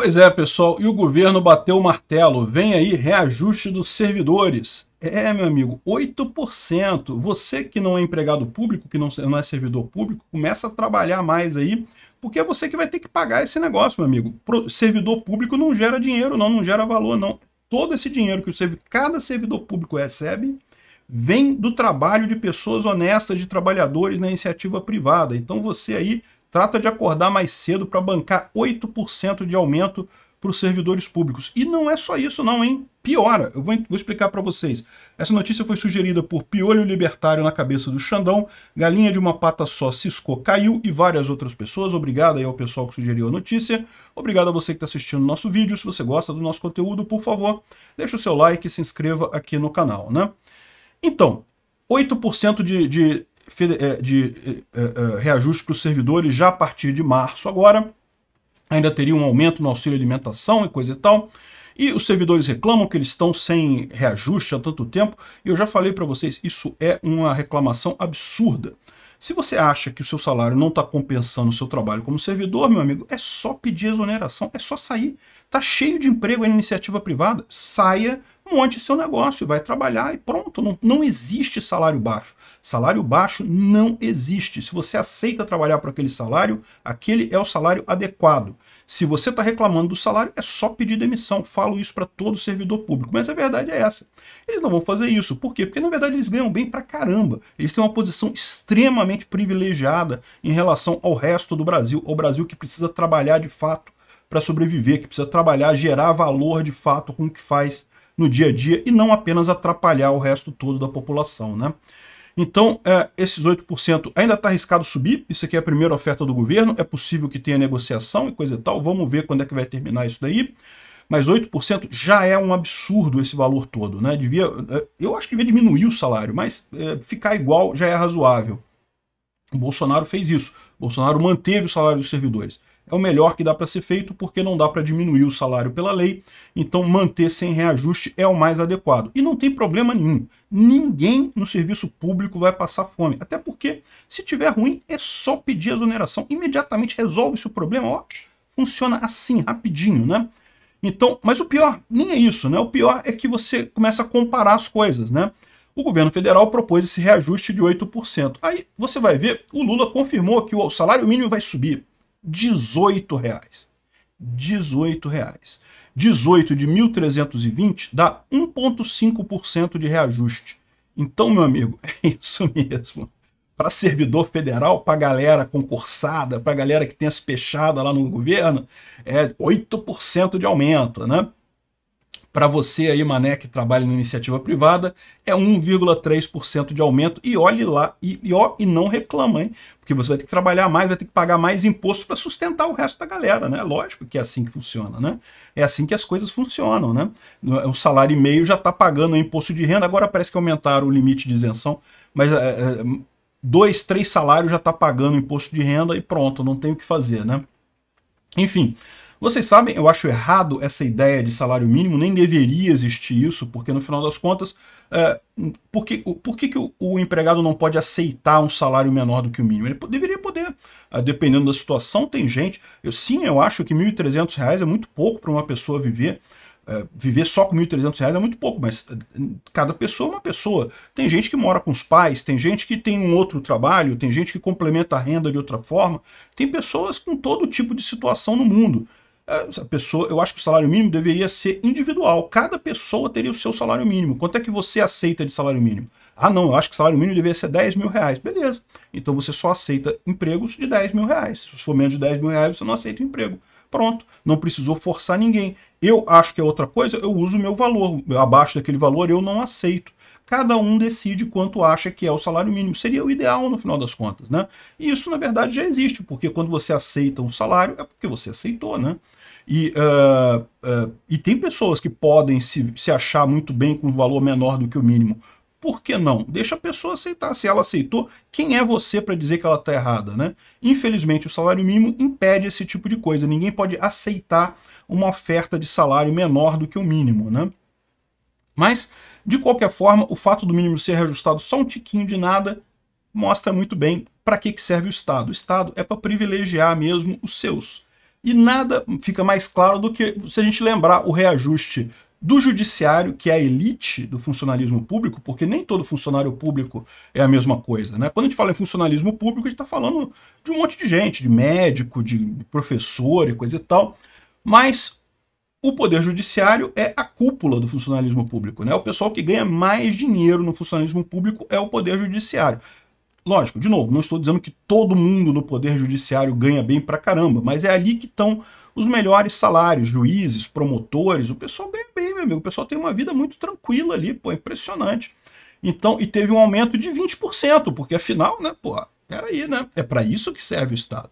Pois é, pessoal, e o governo bateu o martelo. Vem aí reajuste dos servidores. É, meu amigo, 8%. Você que não é empregado público, que não, não é servidor público, começa a trabalhar mais aí, porque é você que vai ter que pagar esse negócio, meu amigo. Pro, servidor público não gera dinheiro, não, não gera valor, não. Todo esse dinheiro que o cada servidor público recebe vem do trabalho de pessoas honestas, de trabalhadores na iniciativa privada. Então você aí trata de acordar mais cedo para bancar 8% de aumento para os servidores públicos. E não é só isso não, hein? Piora. Eu vou, vou explicar para vocês. Essa notícia foi sugerida por Piolho Libertário na cabeça do Xandão, Galinha de uma pata só Cisco caiu e várias outras pessoas. Obrigado aí ao pessoal que sugeriu a notícia. Obrigado a você que está assistindo o nosso vídeo. Se você gosta do nosso conteúdo, por favor, deixa o seu like e se inscreva aqui no canal, né? Então, 8% de, de é, de é, é, reajuste para os servidores já a partir de março agora. Ainda teria um aumento no auxílio alimentação e coisa e tal. E os servidores reclamam que eles estão sem reajuste há tanto tempo. E eu já falei para vocês, isso é uma reclamação absurda. Se você acha que o seu salário não está compensando o seu trabalho como servidor, meu amigo, é só pedir exoneração, é só sair. Está cheio de emprego em na iniciativa privada. Saia, monte seu negócio, vai trabalhar e pronto. Não, não existe salário baixo. Salário baixo não existe. Se você aceita trabalhar para aquele salário, aquele é o salário adequado. Se você está reclamando do salário, é só pedir demissão. Falo isso para todo servidor público. Mas a verdade é essa. Eles não vão fazer isso. Por quê? Porque, na verdade, eles ganham bem para caramba. Eles têm uma posição extremamente privilegiada em relação ao resto do Brasil, ao Brasil que precisa trabalhar de fato para sobreviver, que precisa trabalhar, gerar valor de fato com o que faz no dia a dia e não apenas atrapalhar o resto todo da população. Né? Então, é, esses 8% ainda está arriscado subir, isso aqui é a primeira oferta do governo, é possível que tenha negociação e coisa e tal, vamos ver quando é que vai terminar isso daí mas 8% já é um absurdo esse valor todo, né? Devia, é, eu acho que devia diminuir o salário, mas é, ficar igual já é razoável. O Bolsonaro fez isso. O Bolsonaro manteve o salário dos servidores é o melhor que dá para ser feito, porque não dá para diminuir o salário pela lei, então manter sem reajuste é o mais adequado. E não tem problema nenhum. Ninguém no serviço público vai passar fome, até porque se tiver ruim é só pedir exoneração, imediatamente resolve-se o problema, ó, funciona assim, rapidinho, né? Então, mas o pior nem é isso, né? O pior é que você começa a comparar as coisas, né? O governo federal propôs esse reajuste de 8%. Aí você vai ver, o Lula confirmou que o salário mínimo vai subir, 18 reais. 18 reais. 18 de 1.320 dá 1,5% de reajuste. Então, meu amigo, é isso mesmo. Para servidor federal, para galera concursada, para galera que tem as fechadas lá no governo, é 8% de aumento, né? Para você aí, Mané, que trabalha na iniciativa privada, é 1,3% de aumento. E olhe lá, e, e, ó, e não reclama, hein? Porque você vai ter que trabalhar mais, vai ter que pagar mais imposto para sustentar o resto da galera, né? Lógico que é assim que funciona, né? É assim que as coisas funcionam, né? O salário e meio já está pagando imposto de renda, agora parece que aumentaram o limite de isenção, mas... É, é dois, três salários já está pagando imposto de renda e pronto, não tem o que fazer, né? Enfim, vocês sabem, eu acho errado essa ideia de salário mínimo, nem deveria existir isso, porque no final das contas, é, por que, por que, que o, o, empregado não pode aceitar um salário menor do que o mínimo? Ele deveria poder, é, dependendo da situação, tem gente. Eu sim, eu acho que R$ 1.300 é muito pouco para uma pessoa viver. É, viver só com R$ 1.300 é muito pouco, mas é, cada pessoa é uma pessoa. Tem gente que mora com os pais, tem gente que tem um outro trabalho, tem gente que complementa a renda de outra forma, tem pessoas com todo tipo de situação no mundo. É, a pessoa, eu acho que o salário mínimo deveria ser individual. Cada pessoa teria o seu salário mínimo. Quanto é que você aceita de salário mínimo? Ah, não, eu acho que o salário mínimo deveria ser 10 mil reais. Beleza. Então você só aceita empregos de 10 mil reais. Se for menos de 10 mil reais, você não aceita emprego. Pronto. Não precisou forçar ninguém. Eu acho que é outra coisa, eu uso o meu valor. Abaixo daquele valor, eu não aceito cada um decide quanto acha que é o salário mínimo. Seria o ideal no final das contas, né? E isso, na verdade, já existe, porque quando você aceita um salário, é porque você aceitou, né? E, uh, uh, e tem pessoas que podem se, se achar muito bem com um valor menor do que o mínimo. Por que não? Deixa a pessoa aceitar. Se ela aceitou, quem é você para dizer que ela está errada, né? Infelizmente, o salário mínimo impede esse tipo de coisa. Ninguém pode aceitar uma oferta de salário menor do que o mínimo, né? Mas, de qualquer forma, o fato do mínimo ser reajustado só um tiquinho de nada mostra muito bem para que, que serve o Estado. O Estado é para privilegiar mesmo os seus. E nada fica mais claro do que se a gente lembrar o reajuste do judiciário, que é a elite do funcionalismo público, porque nem todo funcionário público é a mesma coisa. Né? Quando a gente fala em funcionalismo público, a gente está falando de um monte de gente, de médico, de professor e coisa e tal. Mas o poder judiciário é a cúpula do funcionalismo público. Né? O pessoal que ganha mais dinheiro no funcionalismo público é o poder judiciário. Lógico, de novo, não estou dizendo que todo mundo no Poder Judiciário ganha bem pra caramba, mas é ali que estão os melhores salários, juízes, promotores, o pessoal ganha bem, meu amigo, o pessoal tem uma vida muito tranquila ali, pô, é impressionante. Então, e teve um aumento de 20%, porque afinal, né, pô, peraí, né, é para isso que serve o Estado.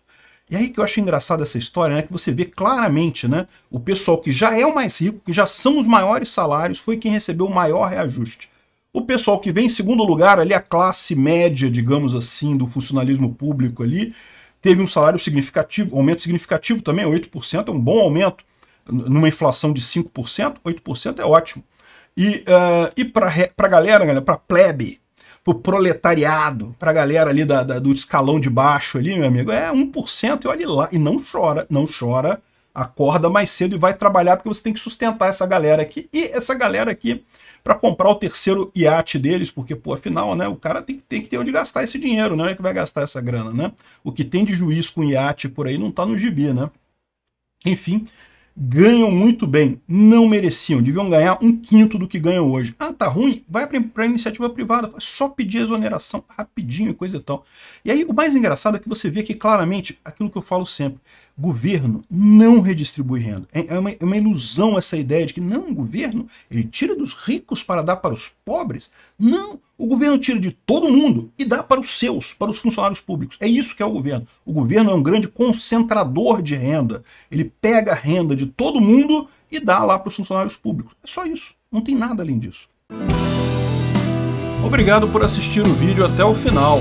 E aí que eu acho engraçado essa história, né, que você vê claramente, né, o pessoal que já é o mais rico, que já são os maiores salários, foi quem recebeu o maior reajuste. O pessoal que vem em segundo lugar, ali a classe média, digamos assim, do funcionalismo público ali, teve um salário significativo, um aumento significativo também, 8% é um bom aumento. Numa inflação de 5%, 8% é ótimo. E, uh, e para a galera, para plebe, para o proletariado, para a galera ali da, da, do escalão de baixo ali, meu amigo, é 1% e olha lá. E não chora, não chora, acorda mais cedo e vai trabalhar porque você tem que sustentar essa galera aqui. E essa galera aqui para comprar o terceiro iate deles, porque, pô, afinal, né, o cara tem, tem que ter onde gastar esse dinheiro, né? é que vai gastar essa grana, né? O que tem de juiz com iate por aí não tá no gibi, né? Enfim, ganham muito bem, não mereciam, deviam ganhar um quinto do que ganham hoje. Ah, tá ruim? Vai para iniciativa privada, só pedir exoneração rapidinho e coisa e tal. E aí o mais engraçado é que você vê que claramente aquilo que eu falo sempre, Governo não redistribui renda. É, é uma, é uma ilusão essa ideia de que não, o governo ele tira dos ricos para dar para os pobres. Não, o governo tira de todo mundo e dá para os seus, para os funcionários públicos. É isso que é o governo. O governo é um grande concentrador de renda. Ele pega a renda de todo mundo e dá lá para os funcionários públicos. É só isso. Não tem nada além disso. Obrigado por assistir o vídeo até o final.